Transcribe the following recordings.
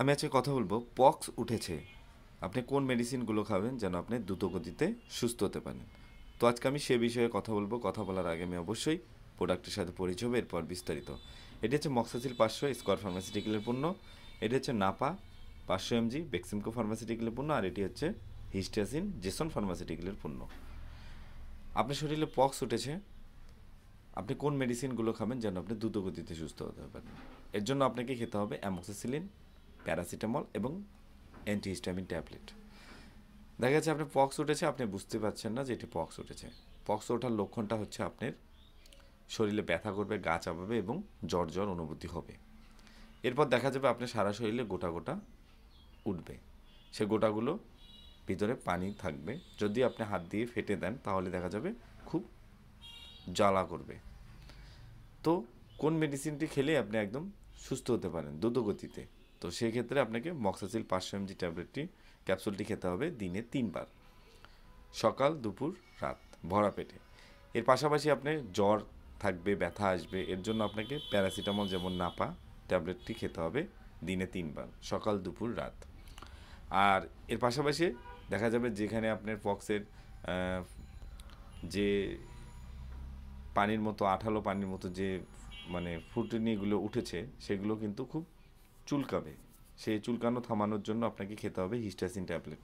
আমি আজকে কথা বলবো পক্স উঠেছে আপনি কোন মেডিসিনগুলো খাবেন যেন আপনি দ্রুতগতিতে সুস্থ হতে পারেন তো আজকে আমি সে বিষয়ে কথা বলবো কথা বলার আগে আমি অবশ্যই প্রোডাক্টের সাথে পরিচয় হবে এরপর বিস্তারিত এটি হচ্ছে মক্সাসিল পাঁচশো স্কোয়ার ফার্মাসিউটিক্যালের পণ্য এটি হচ্ছে নাপা পাঁচশো এমজি বেক্সিমকো ফার্মাসিউটিক্যালের পণ্য আর এটি হচ্ছে হিস্টাসিন জেসন ফার্মাসিউটিক্যালের পণ্য আপনার শরীরে পক্স উঠেছে আপনি কোন মেডিসিনগুলো খাবেন যেন আপনি দ্রুতগতিতে সুস্থ হতে পারেন এর জন্য আপনাকে খেতে হবে অ্যামোক্সিসিলিন প্যারাসিটামল এবং অ্যান্টিহিস্টামিন ট্যাবলেট দেখা যাচ্ছে আপনার পক্স উঠেছে আপনি বুঝতে পারছেন না যে এটি পক্স উঠেছে পক্স ওঠার লক্ষণটা হচ্ছে আপনার শরীরে ব্যথা করবে গা চাপাবে এবং জ্বর জ্বর অনুভূতি হবে এরপর দেখা যাবে আপনার সারা শরীরে গোটা গোটা উঠবে সে গোটাগুলো ভিতরে পানি থাকবে যদি আপনি হাত দিয়ে ফেটে দেন তাহলে দেখা যাবে খুব জ্বালা করবে তো কোন মেডিসিনটি খেলে আপনি একদম সুস্থ হতে পারেন দ্রুতগতিতে তো সেক্ষেত্রে আপনাকে মক্সাসিল পাঁচশো এমজি ট্যাবলেটটি ক্যাপসুলটি খেতে হবে দিনে তিনবার সকাল দুপুর রাত ভরা পেটে এর পাশাপাশি আপনি জ্বর থাকবে ব্যথা আসবে এর জন্য আপনাকে প্যারাসিটামল যেমন নাপা ট্যাবলেটটি খেতে হবে দিনে তিনবার সকাল দুপুর রাত আর এর পাশাপাশি দেখা যাবে যেখানে আপনার পক্সের যে পানির মতো আঠালো পানির মতো যে মানে ফুটনিগুলো উঠেছে সেগুলো কিন্তু খুব চুলকাবে সেই চুলকানো থামানোর জন্য আপনাকে খেতে হবে হিস্টাসিন ট্যাবলেট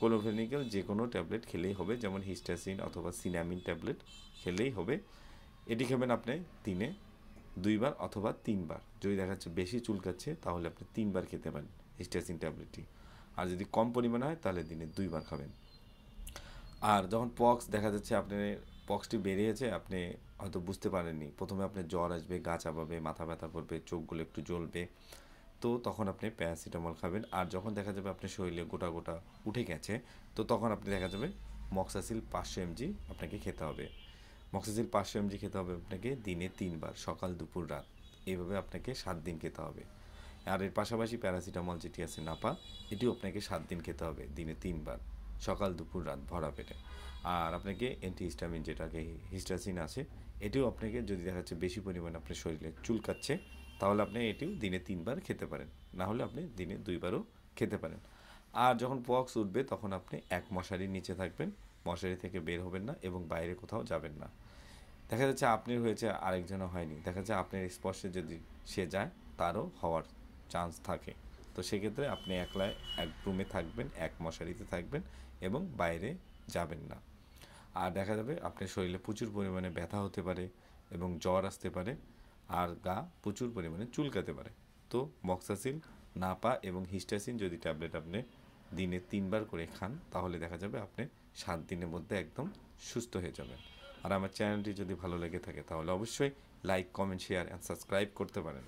কোলোফেনিক্যাল যে কোনো ট্যাবলেট খেলেই হবে যেমন হিস্টাসিন অথবা সিনামিন ট্যাবলেট খেলেই হবে এটি খাবেন আপনি দিনে দুইবার অথবা তিনবার যদি দেখা যাচ্ছে বেশি চুলকাচ্ছে তাহলে আপনি তিনবার খেতে পারেন হিস্টাসিন ট্যাবলেটটি আর যদি কম পরিমাণে হয় তাহলে দিনে দুইবার খাবেন আর যখন পক্স দেখা যাচ্ছে আপনার পক্সটি বেরিয়েছে আপনি হয়তো বুঝতে পারেননি প্রথমে আপনার জ্বর আসবে গা চাপাবে মাথা ব্যথা করবে চোখগুলো একটু জ্বলবে তো তখন আপনি প্যারাসিটামল খাবেন আর যখন দেখা যাবে আপনার শরীরে গোটা গোটা উঠে গেছে তো তখন আপনি দেখা যাবে মক্সাসিল পাঁচশো এমজি আপনাকে খেতে হবে মক্সাসিল পাঁচশো এমজি খেতে হবে আপনাকে দিনে তিনবার সকাল দুপুর রাত এইভাবে আপনাকে সাত দিন খেতে হবে আর এর পাশাপাশি প্যারাসিটামল যেটি আছে নাপা এটিও আপনাকে সাত দিন খেতে হবে দিনে তিনবার সকাল দুপুর রাত ভরা পেটে আর আপনাকে হিস্টামিন যেটাকে হিস্টাসিন আছে এটিও আপনাকে যদি দেখা যাচ্ছে বেশি পরিমাণে আপনার শরীরে চুলকাচ্ছে তাহলে আপনি এটিও দিনে তিনবার খেতে পারেন না হলে আপনি দিনে দুইবারও খেতে পারেন আর যখন পক্স উঠবে তখন আপনি এক মশারির নিচে থাকবেন মশারি থেকে বের হবেন না এবং বাইরে কোথাও যাবেন না দেখা যাচ্ছে আপনার হয়েছে আরেকজনও হয়নি দেখা যাচ্ছে আপনার স্পর্শে যদি সে যায় তারও হওয়ার চান্স থাকে তো সেক্ষেত্রে আপনি একলায় এক রুমে থাকবেন এক মশারিতে থাকবেন এবং বাইরে যাবেন না আর দেখা যাবে আপনার শরীরে প্রচুর পরিমাণে ব্যথা হতে পারে এবং জ্বর আসতে পারে আর গা প্রচুর পরিমাণে চুলকাতে পারে তো মক্সাসিল নাপা এবং হিস্টাসিন যদি ট্যাবলেট আপনি দিনে তিনবার করে খান তাহলে দেখা যাবে আপনি সাত দিনের মধ্যে একদম সুস্থ হয়ে যাবেন আর আমার চ্যানেলটি যদি ভালো লেগে থাকে তাহলে অবশ্যই like comment share and subscribe করতে পারেন